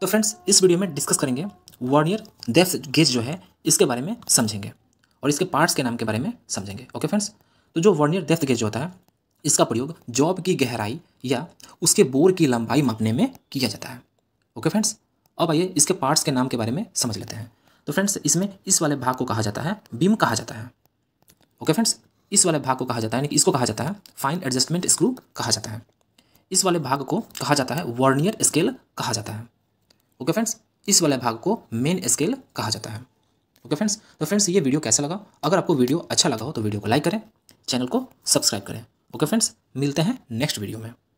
तो फ्रेंड्स इस वीडियो में डिस्कस करेंगे वॉरियर डेफ गेज जो है इसके बारे में समझेंगे और इसके पार्ट्स के नाम के बारे में समझेंगे ओके फ्रेंड्स तो जो वर्नियर डेफ गेज होता है इसका प्रयोग जॉब की गहराई या उसके बोर की लंबाई मापने में किया जाता है ओके फ्रेंड्स अब आइए इसके पार्ट्स के नाम के बारे में समझ लेते हैं तो फ्रेंड्स इसमें इस वाले भाग को कहा जाता है बीम कहा जाता है ओके फ्रेंड्स इस वाले भाग को कहा जाता है यानी इसको कहा जाता है फाइन एडजस्टमेंट स्क्रू कहा जाता है इस वाले भाग को कहा जाता है वर्नियर स्केल कहा जाता है ओके फ्रेंड्स इस वाले भाग को मेन स्केल कहा जाता है ओके फ्रेंड्स तो फ्रेंड्स ये वीडियो कैसा लगा अगर आपको वीडियो अच्छा लगा हो तो वीडियो को लाइक करें चैनल को सब्सक्राइब करें ओके फ्रेंड्स मिलते हैं नेक्स्ट वीडियो में